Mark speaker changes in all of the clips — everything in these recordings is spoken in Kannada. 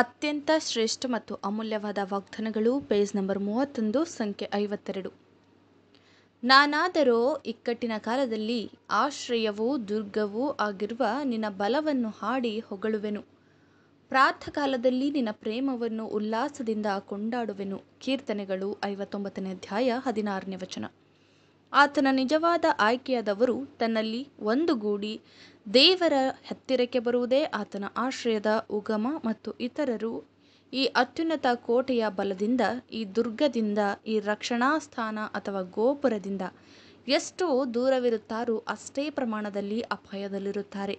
Speaker 1: ಅತ್ಯಂತ ಶ್ರೇಷ್ಠ ಮತ್ತು ಅಮೂಲ್ಯವಾದ ವಾಗ್ದಾನಗಳು ಪೇಜ್ ನಂಬರ್ ಮೂವತ್ತೊಂದು ಸಂಖ್ಯೆ ಐವತ್ತೆರಡು ನಾನಾದರೂ ಇಕ್ಕಟ್ಟಿನ ಕಾಲದಲ್ಲಿ ಆಶ್ರಯವೂ ದುರ್ಗವೂ ಆಗಿರುವ ನಿನ್ನ ಬಲವನ್ನು ಹಾಡಿ ಹೊಗಳುವೆನು ಪ್ರಾತಃ ಕಾಲದಲ್ಲಿ ನಿನ್ನ ಪ್ರೇಮವನ್ನು ಉಲ್ಲಾಸದಿಂದ ಕೊಂಡಾಡುವೆನು ಕೀರ್ತನೆಗಳು ಐವತ್ತೊಂಬತ್ತನೇ ಅಧ್ಯಾಯ ಹದಿನಾರನೇ ವಚನ ಆತನ ನಿಜವಾದ ಆಯ್ಕೆಯಾದವರು ತನ್ನಲ್ಲಿ ಒಂದುಗೂಡಿ ದೇವರ ಹತ್ತಿರಕ್ಕೆ ಬರುವುದೇ ಆತನ ಆಶ್ರಯದ ಉಗಮ ಮತ್ತು ಇತರರು ಈ ಅತ್ಯುನ್ನತ ಕೋಟೆಯ ಬಲದಿಂದ ಈ ದುರ್ಗದಿಂದ ಈ ರಕ್ಷಣಾ ಸ್ಥಾನ ಅಥವಾ ಗೋಪುರದಿಂದ ಎಷ್ಟು ದೂರವಿರುತ್ತಾರೋ ಅಷ್ಟೇ ಪ್ರಮಾಣದಲ್ಲಿ ಅಪಾಯದಲ್ಲಿರುತ್ತಾರೆ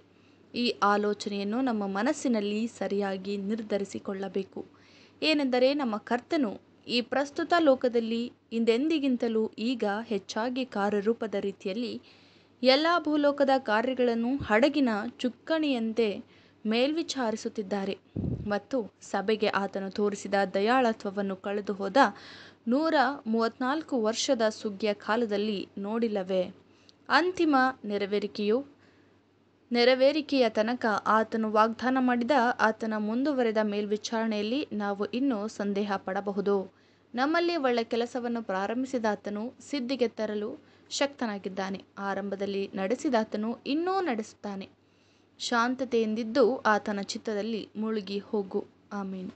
Speaker 1: ಈ ಆಲೋಚನೆಯನ್ನು ನಮ್ಮ ಮನಸ್ಸಿನಲ್ಲಿ ಸರಿಯಾಗಿ ನಿರ್ಧರಿಸಿಕೊಳ್ಳಬೇಕು ಏನೆಂದರೆ ನಮ್ಮ ಕರ್ತನು ಈ ಪ್ರಸ್ತುತ ಲೋಕದಲ್ಲಿ ಹಿಂದೆಂದಿಗಿಂತಲೂ ಈಗ ಹೆಚ್ಚಾಗಿ ಕಾರ್ಯರೂಪದ ರೀತಿಯಲ್ಲಿ ಎಲ್ಲ ಭೂಲೋಕದ ಕಾರ್ಯಗಳನ್ನು ಹಡಗಿನ ಚುಕ್ಕಣಿಯಂತೆ ಮೇಲ್ವಿಚಾರಿಸುತ್ತಿದ್ದಾರೆ ಮತ್ತು ಸಭೆಗೆ ಆತನು ತೋರಿಸಿದ ದಯಾಳತ್ವವನ್ನು ಕಳೆದುಹೋದ ನೂರ ಮೂವತ್ತ್ನಾಲ್ಕು ವರ್ಷದ ಸುಗ್ಗಿಯ ಕಾಲದಲ್ಲಿ ನೋಡಿಲ್ಲವೇ ಅಂತಿಮ ನೆರವೇರಿಕೆಯು ನೆರವೇರಿಕೆಯ ತನಕ ಆತನು ವಾಗ್ದಾನ ಮಾಡಿದ ಆತನ ಮುಂದುವರೆದ ಮೇಲ್ವಿಚಾರಣೆಯಲ್ಲಿ ನಾವು ಇನ್ನೂ ಸಂದೇಹ ಪಡಬಹುದು. ನಮ್ಮಲ್ಲಿ ಒಳ್ಳೆ ಕೆಲಸವನ್ನು ಪ್ರಾರಂಭಿಸಿದ ಆತನು ಸಿದ್ಧಿಗೆ ತರಲು ಶಕ್ತನಾಗಿದ್ದಾನೆ. ಆರಂಭದಲ್ಲಿ ನಡೆಸಿದಾತನು ಇನ್ನೂ ನಡೆಸುತ್ತಾನೆ. ಶಾಂತತೆಯಿಂದಿದ್ದು ಆತನ ಚಿತ್ತದಲ್ಲಿ ಮುಳುಗಿ ಹೋಗು. ಆಮೇನು